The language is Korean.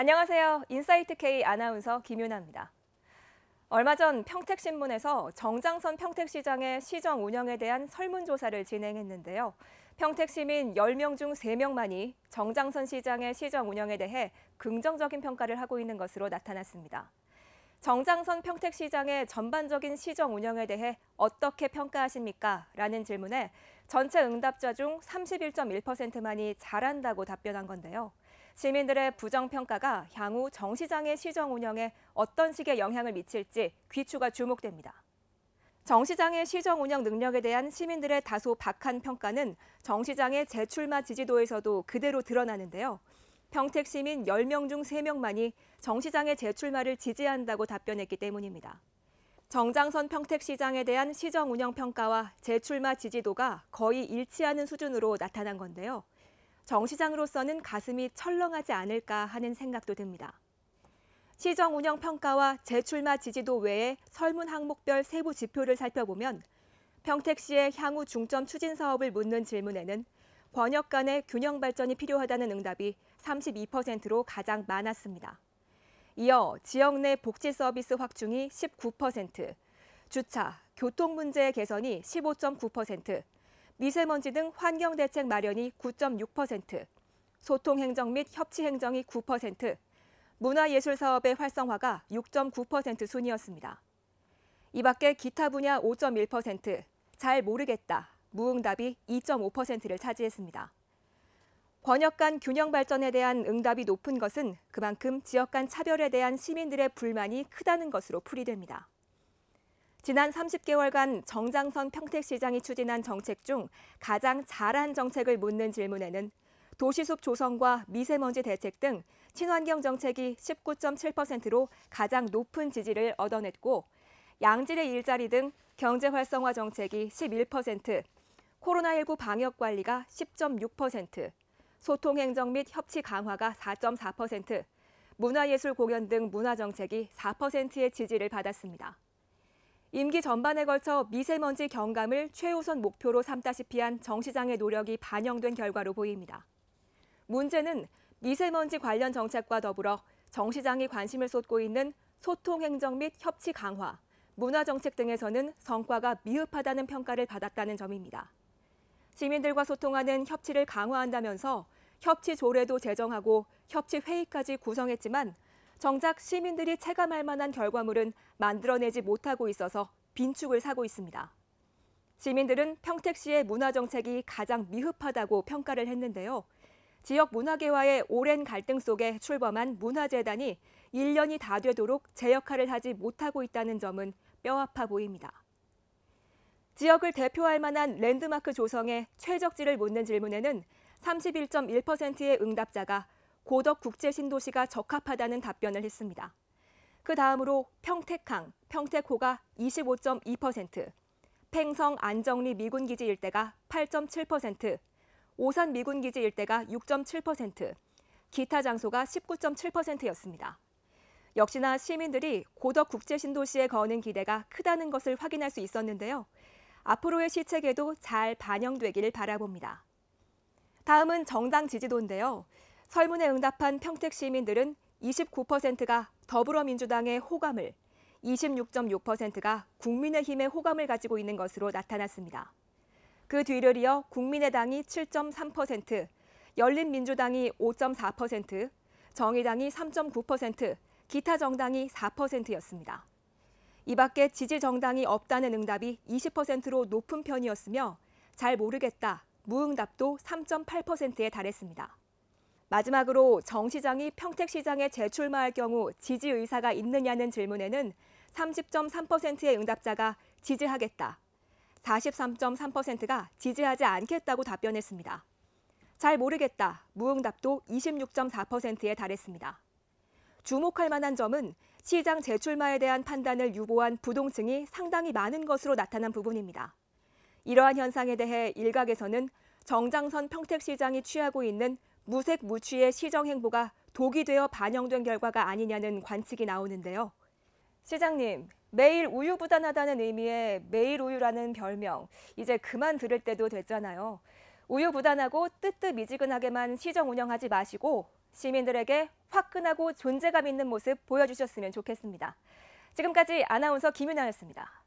안녕하세요. 인사이트 K 아나운서 김윤아입니다. 얼마 전 평택신문에서 정장선 평택시장의 시정 운영에 대한 설문조사를 진행했는데요. 평택시민 10명 중 3명만이 정장선 시장의 시정 운영에 대해 긍정적인 평가를 하고 있는 것으로 나타났습니다. 정장선 평택시장의 전반적인 시정 운영에 대해 어떻게 평가하십니까? 라는 질문에 전체 응답자 중 31.1%만이 잘한다고 답변한 건데요. 시민들의 부정평가가 향후 정 시장의 시정 운영에 어떤 식의 영향을 미칠지 귀추가 주목됩니다. 정 시장의 시정 운영 능력에 대한 시민들의 다소 박한 평가는 정 시장의 재출마 지지도에서도 그대로 드러나는데요. 평택 시민 10명 중 3명만이 정 시장의 재출마를 지지한다고 답변했기 때문입니다. 정장선 평택시장에 대한 시정 운영 평가와 재출마 지지도가 거의 일치하는 수준으로 나타난 건데요. 정 시장으로서는 가슴이 철렁하지 않을까 하는 생각도 듭니다. 시정 운영 평가와 재출마 지지도 외에 설문 항목별 세부 지표를 살펴보면 평택시의 향후 중점 추진 사업을 묻는 질문에는 권역 간의 균형 발전이 필요하다는 응답이 32%로 가장 많았습니다. 이어 지역 내 복지 서비스 확충이 19%, 주차, 교통 문제 개선이 15.9%, 미세먼지 등 환경 대책 마련이 9.6%, 소통 행정 및 협치 행정이 9%, 문화예술 사업의 활성화가 6.9% 순이었습니다. 이 밖에 기타 분야 5.1%, 잘 모르겠다, 무응답이 2.5%를 차지했습니다. 권역 간 균형 발전에 대한 응답이 높은 것은 그만큼 지역 간 차별에 대한 시민들의 불만이 크다는 것으로 풀이됩니다. 지난 30개월간 정장선 평택시장이 추진한 정책 중 가장 잘한 정책을 묻는 질문에는 도시숲 조성과 미세먼지 대책 등 친환경 정책이 19.7%로 가장 높은 지지를 얻어냈고 양질의 일자리 등 경제 활성화 정책이 11%, 코로나19 방역 관리가 10.6%, 소통 행정 및 협치 강화가 4.4%, 문화예술 공연 등 문화 정책이 4%의 지지를 받았습니다. 임기 전반에 걸쳐 미세먼지 경감을 최우선 목표로 삼다시피 한정 시장의 노력이 반영된 결과로 보입니다. 문제는 미세먼지 관련 정책과 더불어 정 시장이 관심을 쏟고 있는 소통 행정 및 협치 강화, 문화 정책 등에서는 성과가 미흡하다는 평가를 받았다는 점입니다. 시민들과 소통하는 협치를 강화한다면서 협치 조례도 제정하고 협치 회의까지 구성했지만 정작 시민들이 체감할 만한 결과물은 만들어내지 못하고 있어서 빈축을 사고 있습니다. 시민들은 평택시의 문화 정책이 가장 미흡하다고 평가를 했는데요. 지역 문화계와의 오랜 갈등 속에 출범한 문화재단이 1년이 다 되도록 제 역할을 하지 못하고 있다는 점은 뼈아파 보입니다. 지역을 대표할 만한 랜드마크 조성에 최적지를 묻는 질문에는 31.1%의 응답자가 고덕 국제신도시가 적합하다는 답변을 했습니다. 그 다음으로 평택항, 평택호가 25.2%, 팽성 안정리 미군기지 일대가 8.7%, 오산 미군기지 일대가 6.7%, 기타 장소가 19.7%였습니다. 역시나 시민들이 고덕 국제신도시에 거는 기대가 크다는 것을 확인할 수 있었는데요. 앞으로의 시책에도 잘 반영되기를 바라봅니다. 다음은 정당 지지도인데요. 설문에 응답한 평택 시민들은 29%가 더불어민주당의 호감을, 26.6%가 국민의힘의 호감을 가지고 있는 것으로 나타났습니다. 그 뒤를 이어 국민의당이 7.3%, 열린민주당이 5.4%, 정의당이 3.9%, 기타 정당이 4%였습니다. 이 밖에 지지 정당이 없다는 응답이 20%로 높은 편이었으며 잘 모르겠다, 무응답도 3.8%에 달했습니다. 마지막으로 정 시장이 평택시장에 재출마할 경우 지지 의사가 있느냐는 질문에는 30.3%의 응답자가 지지하겠다, 43.3%가 지지하지 않겠다고 답변했습니다. 잘 모르겠다, 무응답도 26.4%에 달했습니다. 주목할 만한 점은 시장 재출마에 대한 판단을 유보한 부동층이 상당히 많은 것으로 나타난 부분입니다. 이러한 현상에 대해 일각에서는 정장선 평택시장이 취하고 있는 무색 무취의 시정 행보가 독이 되어 반영된 결과가 아니냐는 관측이 나오는데요. 시장님, 매일 우유부단하다는 의미의 매일 우유라는 별명 이제 그만 들을 때도 됐잖아요. 우유부단하고 뜨뜻미지근하게만 시정 운영하지 마시고 시민들에게 화끈하고 존재감 있는 모습 보여주셨으면 좋겠습니다. 지금까지 아나운서 김윤아였습니다.